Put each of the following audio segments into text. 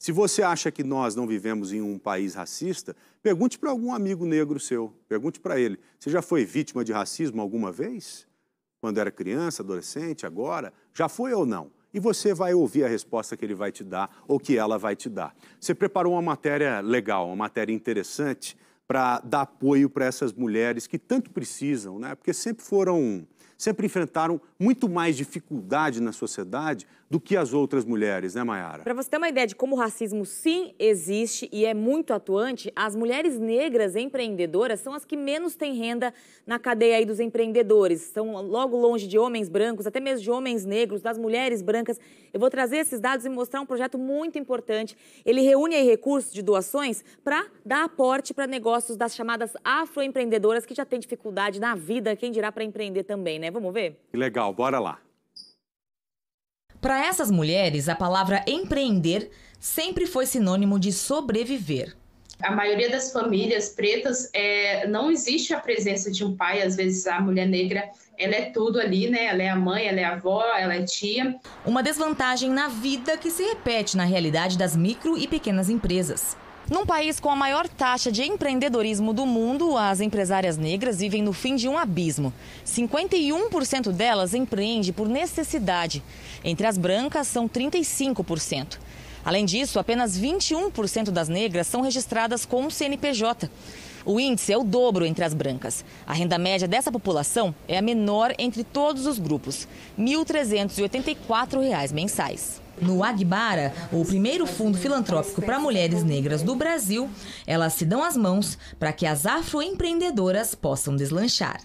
Se você acha que nós não vivemos em um país racista, pergunte para algum amigo negro seu, pergunte para ele: você já foi vítima de racismo alguma vez? Quando era criança, adolescente, agora? Já foi ou não? E você vai ouvir a resposta que ele vai te dar ou que ela vai te dar. Você preparou uma matéria legal, uma matéria interessante para dar apoio para essas mulheres que tanto precisam, né? Porque sempre foram sempre enfrentaram muito mais dificuldade na sociedade do que as outras mulheres, né, Mayara? Para você ter uma ideia de como o racismo sim existe e é muito atuante, as mulheres negras empreendedoras são as que menos têm renda na cadeia aí dos empreendedores. são logo longe de homens brancos, até mesmo de homens negros, das mulheres brancas. Eu vou trazer esses dados e mostrar um projeto muito importante. Ele reúne aí recursos de doações para dar aporte para negócios das chamadas afroempreendedoras que já têm dificuldade na vida, quem dirá para empreender também, né? Né? Vamos ver? Legal, bora lá. Para essas mulheres, a palavra empreender sempre foi sinônimo de sobreviver. A maioria das famílias pretas é, não existe a presença de um pai. Às vezes a mulher negra ela é tudo ali, né? Ela é a mãe, ela é a avó, ela é tia. Uma desvantagem na vida que se repete na realidade das micro e pequenas empresas. Num país com a maior taxa de empreendedorismo do mundo, as empresárias negras vivem no fim de um abismo. 51% delas empreende por necessidade. Entre as brancas, são 35%. Além disso, apenas 21% das negras são registradas com o CNPJ. O índice é o dobro entre as brancas. A renda média dessa população é a menor entre todos os grupos, R$ 1.384 mensais. No Agbara, o primeiro fundo filantrópico para mulheres negras do Brasil, elas se dão as mãos para que as afroempreendedoras possam deslanchar.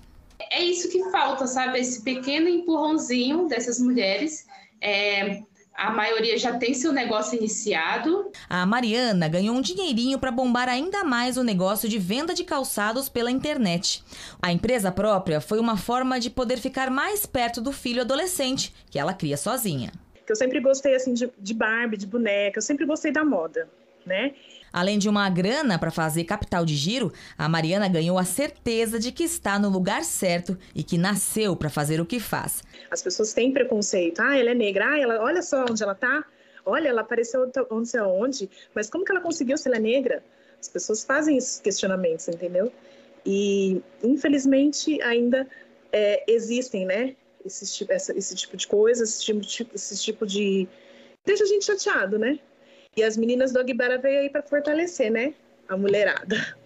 É isso que falta, sabe? Esse pequeno empurrãozinho dessas mulheres. É... A maioria já tem seu negócio iniciado. A Mariana ganhou um dinheirinho para bombar ainda mais o negócio de venda de calçados pela internet. A empresa própria foi uma forma de poder ficar mais perto do filho adolescente que ela cria sozinha que eu sempre gostei assim de, de Barbie, de boneca, eu sempre gostei da moda, né? Além de uma grana para fazer capital de giro, a Mariana ganhou a certeza de que está no lugar certo e que nasceu para fazer o que faz. As pessoas têm preconceito. Ah, ela é negra. Ah, ela, olha só onde ela está. Olha, ela apareceu onde sei onde. Mas como que ela conseguiu se ela é negra? As pessoas fazem esses questionamentos, entendeu? E, infelizmente, ainda é, existem, né? esse tipo, essa, esse tipo de coisa, esse tipo, esse tipo de. Deixa a gente chateado, né? E as meninas do Aguibara veio aí para fortalecer, né? A mulherada.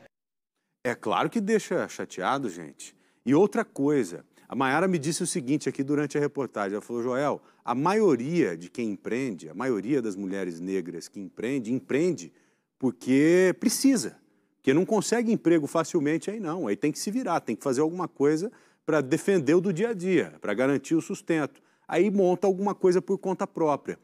É claro que deixa chateado, gente. E outra coisa, a Mayara me disse o seguinte aqui durante a reportagem. Ela falou, Joel, a maioria de quem empreende, a maioria das mulheres negras que empreende, empreende porque precisa. Porque não consegue emprego facilmente aí não. Aí tem que se virar, tem que fazer alguma coisa para defender o do dia a dia, para garantir o sustento. Aí monta alguma coisa por conta própria.